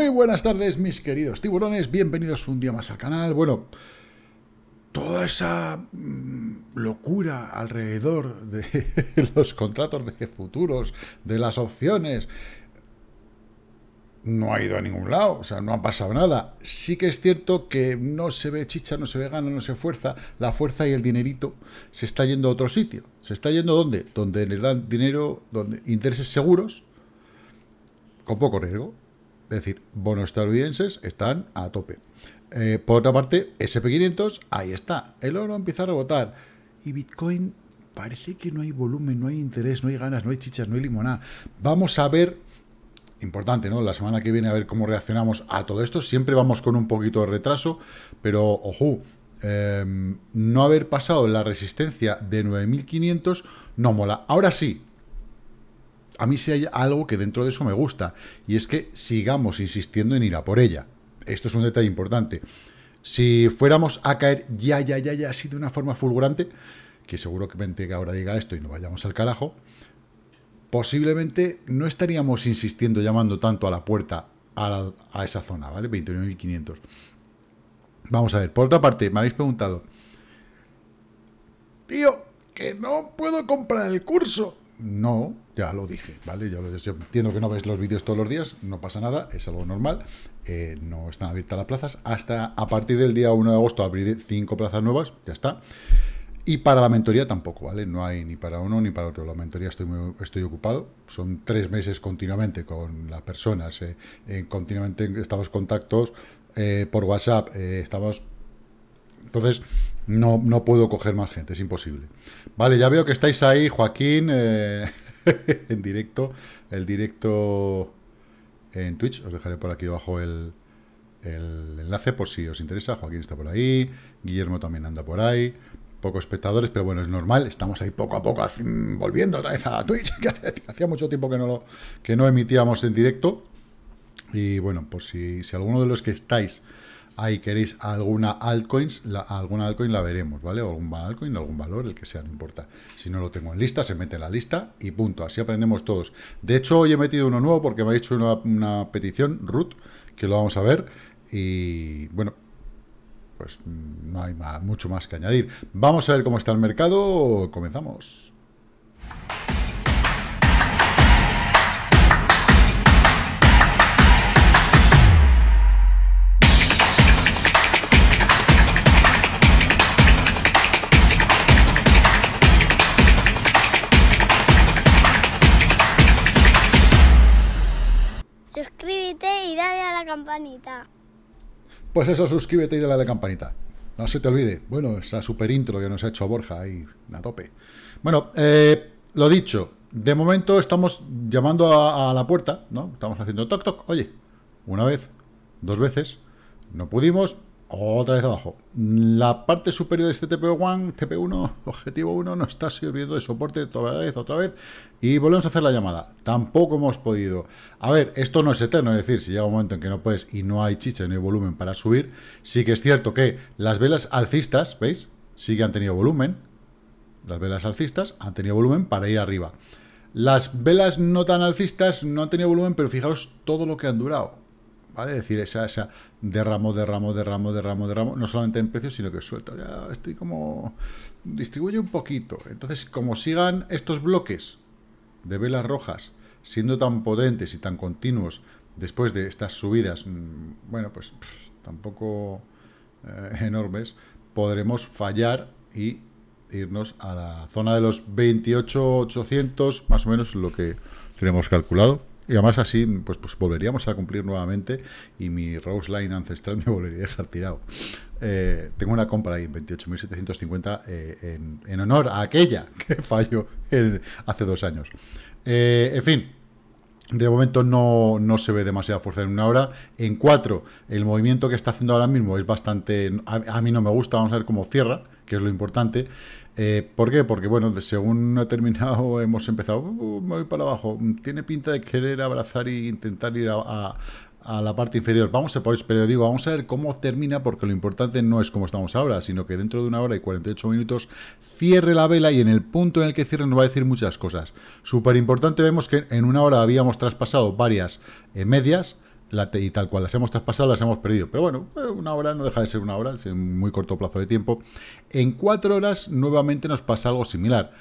Muy buenas tardes, mis queridos tiburones. Bienvenidos un día más al canal. Bueno, toda esa mm, locura alrededor de los contratos de futuros, de las opciones, no ha ido a ningún lado, o sea, no ha pasado nada. Sí que es cierto que no se ve chicha, no se ve gana, no se fuerza. La fuerza y el dinerito se está yendo a otro sitio. ¿Se está yendo dónde? Donde les dan dinero, donde intereses seguros, con poco riesgo. Es decir, bonos estadounidenses están a tope. Eh, por otra parte, SP500, ahí está. El oro empieza a rebotar. Y Bitcoin parece que no hay volumen, no hay interés, no hay ganas, no hay chichas, no hay limonada. Vamos a ver, importante, ¿no? La semana que viene a ver cómo reaccionamos a todo esto. Siempre vamos con un poquito de retraso, pero ojo, em, no haber pasado la resistencia de 9500 no mola. Ahora sí, a mí sí hay algo que dentro de eso me gusta, y es que sigamos insistiendo en ir a por ella. Esto es un detalle importante. Si fuéramos a caer ya, ya, ya, ya, así de una forma fulgurante, que seguro que ahora diga esto y no vayamos al carajo, posiblemente no estaríamos insistiendo llamando tanto a la puerta a, esa zona, ¿vale? 29.500. Vamos a ver, por otra parte, me habéis preguntado, tío, que no puedo comprar el curso no, ya lo dije, ¿vale? Ya lo, yo entiendo que no veis los vídeos todos los días, no pasa nada, es algo normal. Eh, no están abiertas las plazas. Hasta a partir del día 1 de agosto abriré cinco plazas nuevas, ya está. Y para la mentoría tampoco, ¿vale? No hay ni para uno ni para otro. La mentoría estoy, muy, estoy ocupado. Son tres meses continuamente con las personas. Eh, continuamente estamos contactos eh, por WhatsApp. Eh, estamos... Entonces, no, no puedo coger más gente, es imposible. Vale, ya veo que estáis ahí, Joaquín, eh, en directo. El directo en Twitch. Os dejaré por aquí abajo el, el, enlace por si os interesa. Joaquín está por ahí, Guillermo también anda por ahí. Pocos espectadores, pero bueno, es normal. Estamos ahí poco a poco volviendo otra vez a Twitch, que hacía mucho tiempo que no, lo, que no emitíamos en directo. Y bueno, por si, si alguno de los que estáis ahí queréis alguna altcoins, alguna altcoin la veremos, ¿vale? O algún altcoin, algún valor, el que sea, no importa. Si no lo tengo en lista, se mete en la lista y punto. Así aprendemos todos. De hecho, hoy he metido uno nuevo porque me ha hecho una, petición, root, que lo vamos a ver. Y bueno, pues no hay mucho más que añadir. Vamos a ver cómo está el mercado. Comenzamos. campanita. Pues eso, suscríbete y dale a la campanita. No se te olvide. Bueno, esa super intro que nos ha hecho Borja ahí a tope. Bueno, eh, lo dicho, de momento estamos llamando a, la puerta, ¿no? Estamos haciendo toc toc. Oye, una vez, dos veces, no pudimos, otra vez abajo. La parte superior de este TP1, TP1, objetivo 1, no está sirviendo de soporte otra vez, otra vez. Y volvemos a hacer la llamada. Tampoco hemos podido. A ver, esto no es eterno, es decir, si llega un momento en que no puedes y no hay chicha, no hay volumen para subir, sí que es cierto que las velas alcistas, ¿veis? Sí que han tenido volumen. Las velas alcistas han tenido volumen para ir arriba. Las velas no tan alcistas no han tenido volumen, pero fijaros todo lo que han durado. ¿Vale? Es decir, esa, esa derramo, derramo, derramo, derramo, derramo, no solamente en precios, sino que suelto. Ya estoy como... distribuye un poquito. Entonces, como sigan estos bloques de velas rojas siendo tan potentes y tan continuos después de estas subidas, mm, bueno, pues tampoco eh, enormes, podremos fallar y irnos a la zona de los 28.800, más o menos lo que tenemos calculado. Y además así, pues, pues volveríamos a cumplir nuevamente y mi Rose Line ancestral me volvería a dejar tirado. Eh, tengo una compra ahí en 28.750 eh, en, en, honor a aquella que falló hace dos años. Eh, en fin, de momento no, se ve demasiada fuerza en una hora. En cuatro, el movimiento que está haciendo ahora mismo es bastante... A, a, mí no me gusta, vamos a ver cómo cierra, que es lo importante. Eh, ¿Por qué? Porque, bueno, según ha terminado, hemos empezado, muy uh, uh, me voy para abajo, tiene pinta de querer abrazar e intentar ir a, la parte inferior. Vamos a por eso, pero digo, vamos a ver cómo termina, porque lo importante no es cómo estamos ahora, sino que dentro de una hora y 48 minutos cierre la vela y en el punto en el que cierre nos va a decir muchas cosas. Súper importante, vemos que en una hora habíamos traspasado varias eh, medias, y tal cual las hemos traspasado, las hemos perdido. Pero bueno, eh, una hora no deja de ser una hora, es un muy corto plazo de tiempo. En cuatro horas nuevamente nos pasa algo similar.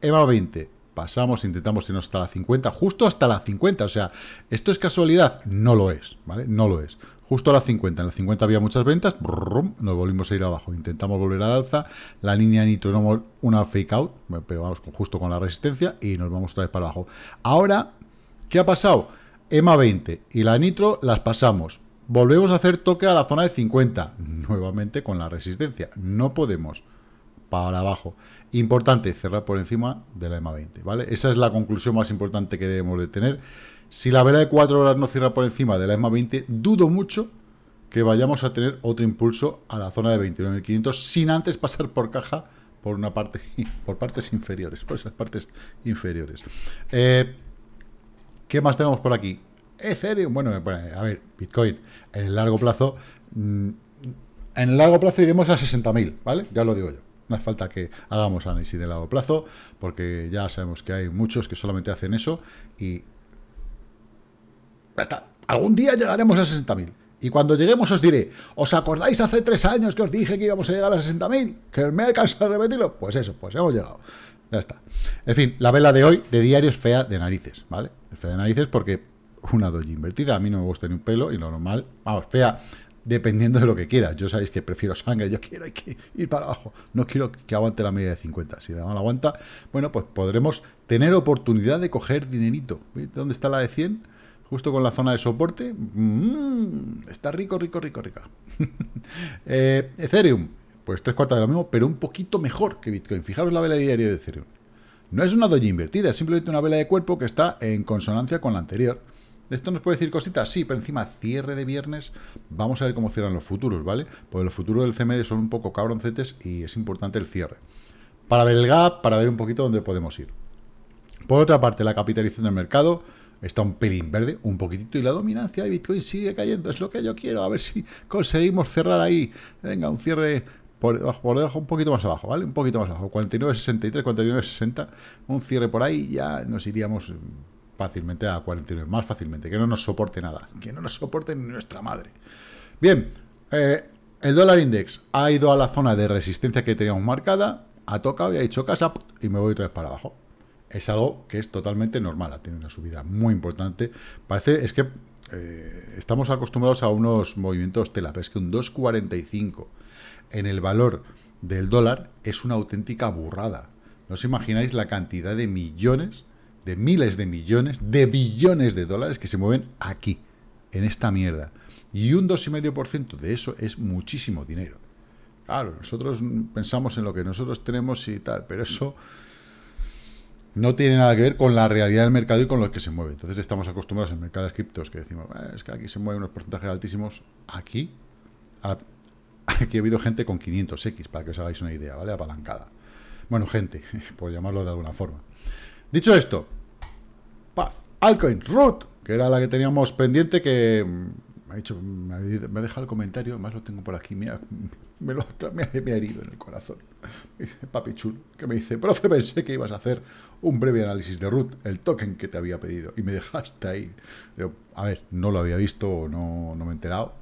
EVA 20, pasamos, intentamos irnos hasta la 50, justo hasta la 50. O sea, ¿esto es casualidad? No lo es, ¿vale? No lo es. Justo a la 50, en la 50 había muchas ventas, nos volvimos a ir abajo, intentamos volver al alza, la línea ni tuvimos una fake out, pero vamos justo con la resistencia y nos vamos otra vez para abajo. Ahora, ¿qué ha pasado? EMA 20 y la nitro las pasamos. Volvemos a hacer toque a la zona de 50, nuevamente con la resistencia. No podemos. Para abajo. Importante, cerrar por encima de la EMA 20, ¿vale? Esa es la conclusión más importante que debemos de tener. Si la vela de 4 horas no cierra por encima de la EMA 20, dudo mucho que vayamos a tener otro impulso a la zona de 29.500 sin antes pasar por caja por una parte, por partes inferiores, por esas partes inferiores. Eh, ¿Qué más tenemos por aquí? Ethereum, bueno, eh, pues, a ver, Bitcoin, en el largo plazo, mm, en el largo plazo iremos a 60.000, ¿vale? Ya lo digo yo. No hace falta que hagamos análisis de largo plazo, porque ya sabemos que hay muchos que solamente hacen eso y... algún día llegaremos a 60.000. Y cuando lleguemos os diré, ¿os acordáis hace tres años que os dije que íbamos a llegar a 60.000? ¿Que me he cansado de repetirlo? Pues eso, pues hemos llegado. Ya está. En fin, la vela de hoy de diario es fea de narices, ¿vale? El fea de narices porque una doña invertida. A mí no me gusta ni un pelo y lo normal, vamos, fea, dependiendo de lo que quieras. Yo sabéis que prefiero sangre, yo quiero ir para abajo. No quiero que aguante la media de 50. Si la aguanta, bueno, pues podremos tener oportunidad de coger dinerito. ¿Dónde está la de 100? Justo con la zona de soporte. Mm, está rico, rico, rico, rico. Eh, Ethereum. Pues tres cuartas de lo mismo, pero un poquito mejor que Bitcoin. Fijaros la vela diaria de Ethereum. No es una doña invertida, es simplemente una vela de cuerpo que está en consonancia con la anterior. ¿Esto nos puede decir cositas? Sí, pero encima cierre de viernes. Vamos a ver cómo cierran los futuros, ¿vale? Porque los futuros del CMD son un poco cabroncetes y es importante el cierre. Para ver el gap, para ver un poquito dónde podemos ir. Por otra parte, la capitalización del mercado está un pelín verde, un poquitito, y la dominancia de Bitcoin sigue cayendo. Es lo que yo quiero, a ver si conseguimos cerrar ahí. Venga, un cierre por debajo, un poquito más abajo, ¿vale? Un poquito más abajo, 49.63, 49.60, un cierre por ahí, ya nos iríamos fácilmente a 49, más fácilmente, que no nos soporte nada, que no nos soporte nuestra madre. Bien, eh, el dólar index ha ido a la zona de resistencia que teníamos marcada, ha tocado y ha dicho casa y me voy otra vez para abajo. Es algo que es totalmente normal, ha tenido una subida muy importante. Parece, es que eh, estamos acostumbrados a unos movimientos tela, pero es que un 245 en el valor del dólar es una auténtica burrada. No os imagináis la cantidad de millones, de miles de millones, de billones de dólares que se mueven aquí, en esta mierda. Y un 2,5% de eso es muchísimo dinero. Claro, nosotros pensamos en lo que nosotros tenemos y tal, pero eso no tiene nada que ver con la realidad del mercado y con lo que se mueve. Entonces estamos acostumbrados en mercados criptos que decimos, es que aquí se mueven unos porcentajes altísimos, aquí, Aquí ha habido gente con 500X, para que os hagáis una idea, ¿vale? Apalancada. Bueno, gente, por llamarlo de alguna forma. Dicho esto, Puff, Altcoin Root, que era la que teníamos pendiente, que mm, me ha, dicho, me ha dejado el comentario, además lo tengo por aquí, me ha, lo, me herido en el corazón. Papi chulo, que me dice, profe, pensé que ibas a hacer un breve análisis de root, el token que te había pedido, y me dejaste ahí. a ver, no lo había visto, no, no me he enterado,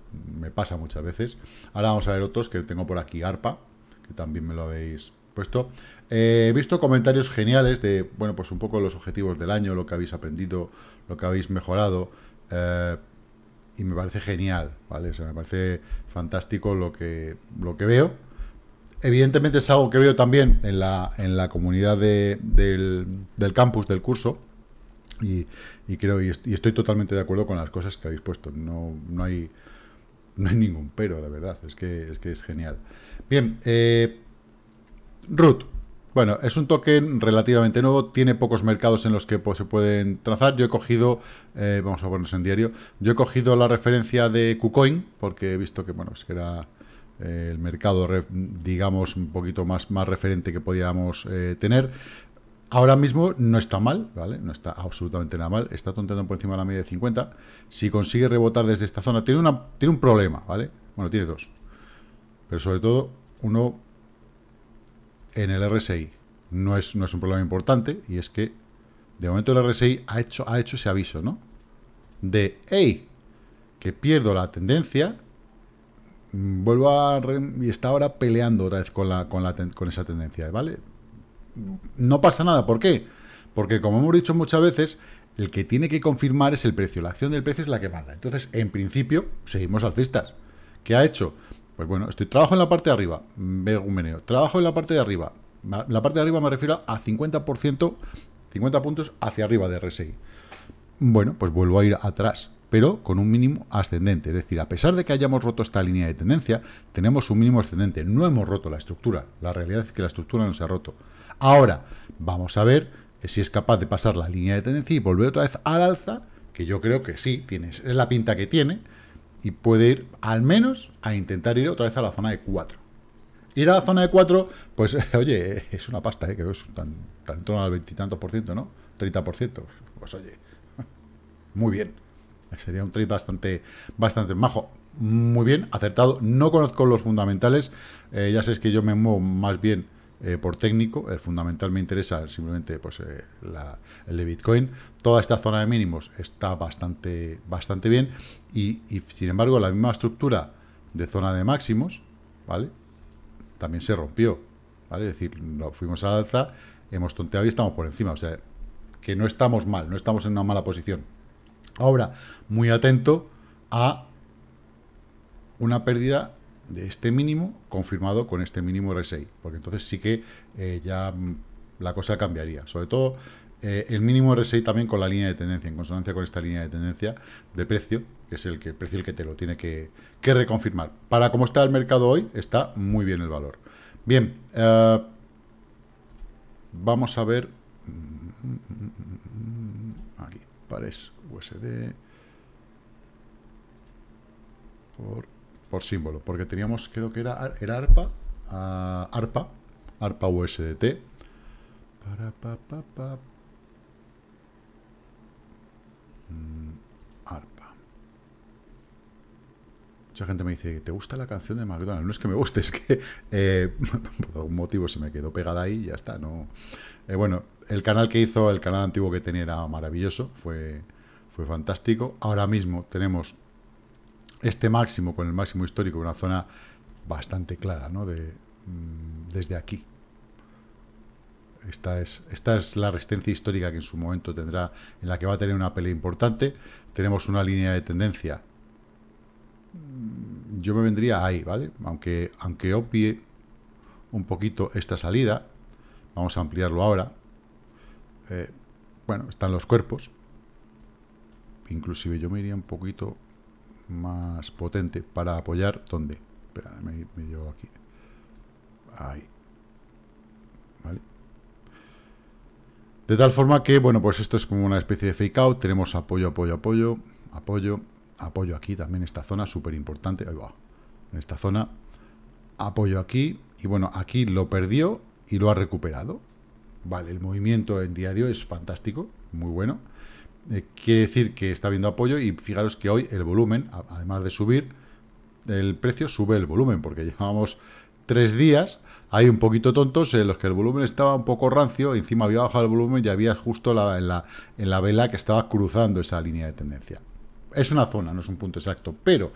me pasa muchas veces. Ahora vamos a ver otros que tengo por aquí, ARPA, que también me lo habéis puesto. Eh, he visto comentarios geniales de, bueno, pues un poco los objetivos del año, lo que habéis aprendido, lo que habéis mejorado, eh, y me parece genial, ¿vale? O sea, me parece fantástico lo que, lo que veo. Evidentemente es algo que veo también en la, en la comunidad del, campus, del curso, y, creo, y, estoy totalmente de acuerdo con las cosas que habéis puesto. No, no hay no hay ningún pero, la verdad. Es que es, que es genial. Bien, eh, root. Bueno, es un token relativamente nuevo, tiene pocos mercados en los que pues, se pueden trazar. Yo he cogido, eh, vamos a ponernos en diario, yo he cogido la referencia de KuCoin, porque he visto que, bueno, es que era eh, el mercado, digamos, un poquito más, más referente que podíamos eh, tener. Ahora mismo no está mal, ¿vale? No está absolutamente nada mal. Está tonteando por encima de la media de 50. Si consigue rebotar desde esta zona, tiene, una, tiene un problema, ¿vale? Bueno, tiene dos. Pero sobre todo, uno en el RSI. No es, no es un problema importante y es que de momento el RSI ha hecho, ha hecho ese aviso, ¿no? De, hey, que pierdo la tendencia, mm, vuelvo a... y está ahora peleando otra vez con, la, la, con esa tendencia, ¿vale? no pasa nada. ¿Por qué? Porque como hemos dicho muchas veces, el que tiene que confirmar es el precio. La acción del precio es la que manda. Entonces, en principio, seguimos alcistas. ¿Qué ha hecho? Pues bueno, estoy trabajo en la parte de arriba, veo un meneo. Trabajo en la parte de arriba. La parte de arriba me refiero a 50%, 50 puntos hacia arriba de RSI. Bueno, pues vuelvo a ir atrás, pero con un mínimo ascendente. Es decir, a pesar de que hayamos roto esta línea de tendencia, tenemos un mínimo ascendente. No hemos roto la estructura. La realidad es que la estructura no se ha roto. Ahora, vamos a ver si es capaz de pasar la línea de tendencia y volver otra vez al alza, que yo creo que sí, Tienes es la pinta que tiene, y puede ir al menos a intentar ir otra vez a la zona de 4. Ir a la zona de 4, pues oye, es una pasta, ¿eh? que es tan, en torno al veintitantos por ciento, ¿no? 30 por ciento. Pues oye, muy bien. Sería un trade bastante, bastante majo. Muy bien, acertado. No conozco los fundamentales. Eh, ya sabéis que yo me muevo más bien eh, por técnico, el eh, fundamental me interesa simplemente pues, eh, el de Bitcoin. Toda esta zona de mínimos está bastante, bastante bien y, sin embargo la misma estructura de zona de máximos, ¿vale? También se rompió, ¿vale? Es decir, no, fuimos al alza, hemos tonteado y estamos por encima, o sea, que no estamos mal, no estamos en una mala posición. Ahora, muy atento a una pérdida de este mínimo confirmado con este mínimo RSI, porque entonces sí que eh, ya la cosa cambiaría. Sobre todo eh, el mínimo RSI también con la línea de tendencia, en consonancia con esta línea de tendencia de precio, que es el precio el que te lo tiene que, reconfirmar. Para como está el mercado hoy, está muy bien el valor. Bien, eh, vamos a ver... Mm, aquí, pares USD... Por por símbolo, porque teníamos, creo que era, era ARPA, ah, ARPA, ARPA USDT. Mm, ARPA. Mucha gente me dice, ¿te gusta la canción de McDonald's? No es que me guste, es que eh, por algún motivo se me quedó pegada ahí y ya está. no eh, Bueno, el canal que hizo, el canal antiguo que tenía era maravilloso, fue, fue fantástico. Ahora mismo tenemos este máximo con el máximo histórico, una zona bastante clara, ¿no? De, mm, desde aquí. Esta es, esta es la resistencia histórica que en su momento tendrá, en la que va a tener una pelea importante. Tenemos una línea de tendencia. Mm, yo me vendría ahí, ¿vale? Aunque, aunque opie un poquito esta salida, vamos a ampliarlo ahora. Eh, bueno, están los cuerpos. Inclusive yo me iría un poquito más potente para apoyar, donde me, llevo aquí. Ahí. De tal forma que, bueno, pues esto es como una especie de fake out. Tenemos apoyo, apoyo, apoyo, apoyo, apoyo aquí también, esta zona, súper importante. Ahí va. En esta zona, apoyo aquí. Y bueno, aquí lo perdió y lo ha recuperado. Vale, el movimiento en diario es fantástico, muy bueno. Eh, quiere decir que está habiendo apoyo y fijaros que hoy el volumen, además de subir el precio, sube el volumen, porque llevábamos tres días, hay un poquito tontos en los que el volumen estaba un poco rancio, encima había bajado el volumen y había justo la, en, la, en la vela que estaba cruzando esa línea de tendencia. Es una zona, no es un punto exacto, pero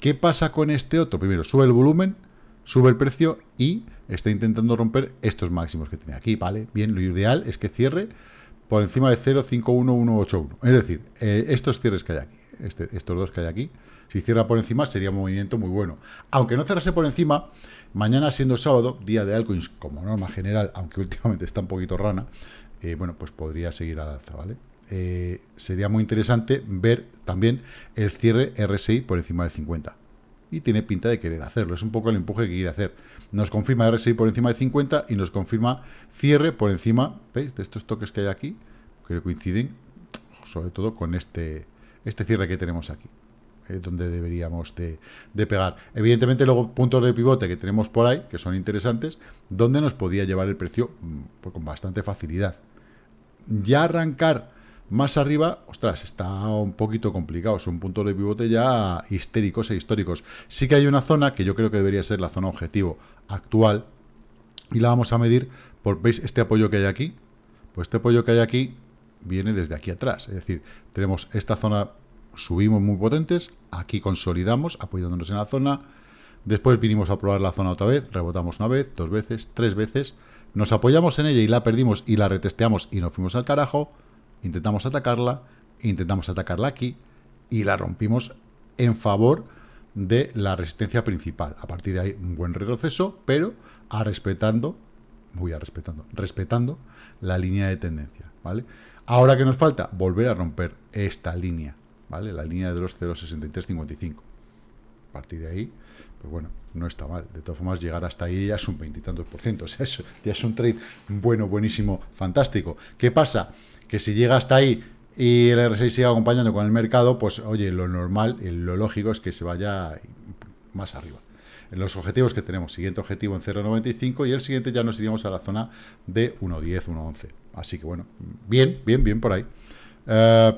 ¿qué pasa con este otro? Primero, sube el volumen, sube el precio y está intentando romper estos máximos que tiene aquí, ¿vale? Bien, lo ideal es que cierre por encima de 0,51181. Es decir, eh, estos cierres que hay aquí, este, estos dos que hay aquí, si cierra por encima sería un movimiento muy bueno. Aunque no cerrase por encima, mañana siendo sábado, día de altcoins como norma general, aunque últimamente está un poquito rana, eh, bueno, pues podría seguir al alza, ¿vale? Eh, sería muy interesante ver también el cierre RSI por encima del 50 y tiene pinta de querer hacerlo. Es un poco el empuje que quiere hacer. Nos confirma RSI por encima de 50 y nos confirma cierre por encima, ¿veis? De estos toques que hay aquí, que coinciden sobre todo con este, este cierre que tenemos aquí donde deberíamos de, de, pegar. Evidentemente luego puntos de pivote que tenemos por ahí, que son interesantes, donde nos podía llevar el precio mm, pues, con bastante facilidad. Ya arrancar más arriba, ostras, está un poquito complicado. Son puntos de pivote ya histéricos e históricos. Sí que hay una zona que yo creo que debería ser la zona objetivo actual. Y la vamos a medir por, ¿veis este apoyo que hay aquí? Pues este apoyo que hay aquí viene desde aquí atrás. Es decir, tenemos esta zona, subimos muy potentes. Aquí consolidamos, apoyándonos en la zona. Después vinimos a probar la zona otra vez, rebotamos una vez, dos veces, tres veces. Nos apoyamos en ella y la perdimos y la retesteamos y nos fuimos al carajo intentamos atacarla, intentamos atacarla aquí y la rompimos en favor de la resistencia principal. A partir de ahí, un buen retroceso, pero respetando, voy a respetando, respetando la línea de tendencia, ¿vale? Ahora que nos falta, volver a romper esta línea, ¿vale? La línea de los 0,6355. A partir de ahí, pues bueno, no está mal. De todas formas, llegar hasta ahí ya es un veintitantos por ciento. O sea, ya es un trade bueno, buenísimo, fantástico. ¿Qué pasa? que si llega hasta ahí y el r sigue acompañando con el mercado, pues oye, lo normal, lo lógico es que se vaya más arriba. los objetivos que tenemos, siguiente objetivo en 0.95 y el siguiente ya nos iríamos a la zona de 1.10, 1.11. Así que bueno, bien, bien, bien por ahí. Eh,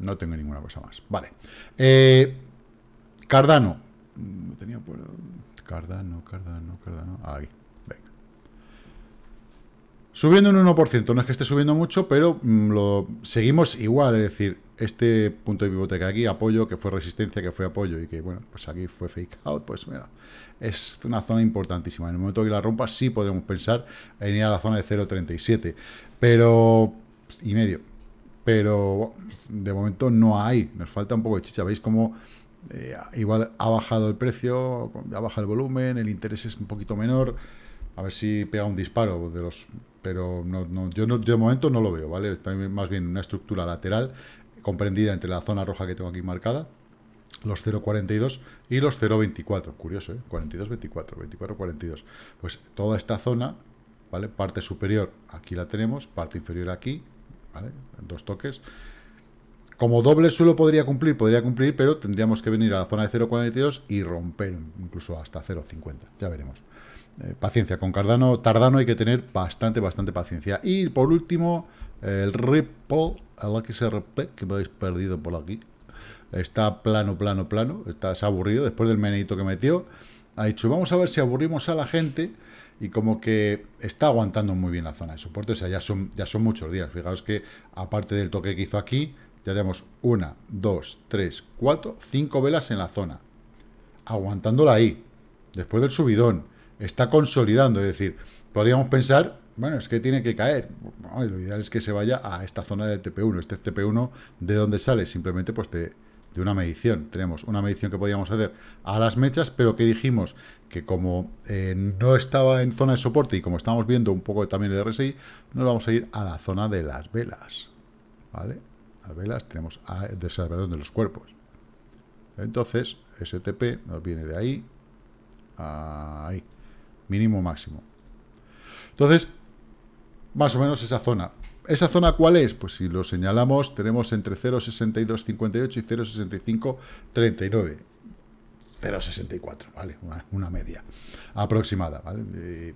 no tengo ninguna cosa más. Vale. Eh, Cardano. No mm, tenía por... Cardano, Cardano, Cardano. Ahí. Subiendo un 1%, no es que esté subiendo mucho, pero mm, lo seguimos igual, es decir, este punto de pivote que aquí, apoyo, que fue resistencia, que fue apoyo, y que, bueno, pues aquí fue fake out, pues mira, es una zona importantísima. En el momento que la rompa sí podremos pensar en ir a la zona de 0.37, pero... y medio. Pero de momento no hay, nos falta un poco de chicha, ¿veis cómo... Eh, igual ha bajado el precio, ha bajado el volumen, el interés es un poquito menor. A ver si pega un disparo de los pero no, no, yo de momento no lo veo, ¿vale? más bien una estructura lateral comprendida entre la zona roja que tengo aquí marcada, los 0,42 y los 0,24. Curioso, ¿eh? 42, 24, 24, 42. Pues toda esta zona, ¿vale? Parte superior aquí la tenemos, parte inferior aquí, ¿vale? Dos toques. Como doble suelo podría cumplir, podría cumplir, pero tendríamos que venir a la zona de 0,42 y romper incluso hasta 0,50. Ya veremos. Eh, paciencia, con Cardano, Tardano hay que tener bastante, bastante paciencia. Y por último, el Ripple, que se que me habéis perdido por aquí, está plano, plano, plano, está, aburrido, después del menedito que metió, ha dicho, vamos a ver si aburrimos a la gente, y como que está aguantando muy bien la zona de soporte, o sea, ya son, ya son muchos días, fijaos que aparte del toque que hizo aquí, ya tenemos una, dos, tres, cuatro, cinco velas en la zona, aguantándola ahí, después del subidón, está consolidando, es decir, podríamos pensar, bueno, es que tiene que caer, lo ideal es que se vaya a esta zona del TP1, este TP1, ¿de dónde sale? Simplemente pues de, una medición, tenemos una medición que podíamos hacer a las mechas, pero que dijimos que como eh, no estaba en zona de soporte y como estamos viendo un poco también el RSI, nos vamos a ir a la zona de las velas, ¿vale? Las velas tenemos, a, de, de los cuerpos. Entonces, STP nos viene de ahí, ahí mínimo máximo. Entonces, más o menos esa zona. ¿Esa zona cuál es? Pues si lo señalamos, tenemos entre 0,6258 y 0,6539. 0,64, ¿vale? Una, media aproximada, ¿vale?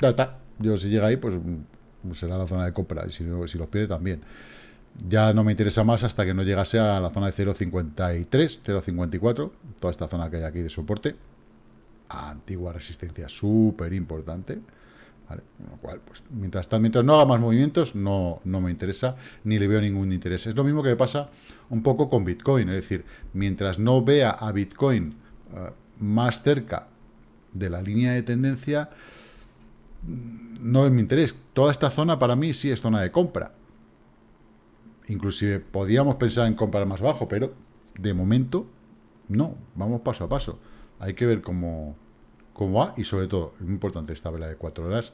ya está. Yo si llega ahí, pues mm, será la zona de compra. Y si, si los pierde, también. Ya no me interesa más hasta que no llegase a la zona de 0,53, 0,54, toda esta zona que hay aquí de soporte antigua resistencia súper importante. Lo cual, pues, mientras, mientras no haga más movimientos, no, no me interesa, ni le veo ningún interés. Es lo mismo que pasa un poco con Bitcoin. Es decir, mientras no vea a Bitcoin eh, más cerca de la línea de tendencia, no es mi interés. Toda esta zona para mí sí es zona de compra. Inclusive podíamos pensar en comprar más bajo, pero de momento no, vamos paso a paso. Hay que ver cómo, cómo va y sobre todo, muy importante esta vela de cuatro horas,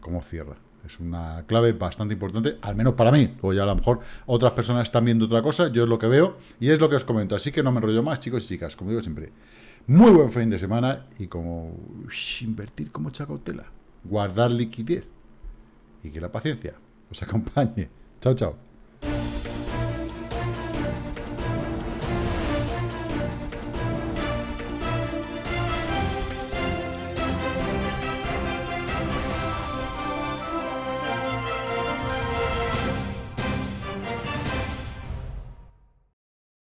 cómo cierra. Es una clave bastante importante, al menos para mí. Luego ya a lo mejor otras personas están viendo otra cosa, yo es lo que veo y es lo que os comento. Así que no me enrollo más, chicos y chicas, como digo siempre. Muy buen fin de semana y como invertir como chacotela. Guardar liquidez y que la paciencia os acompañe. Chao, chao.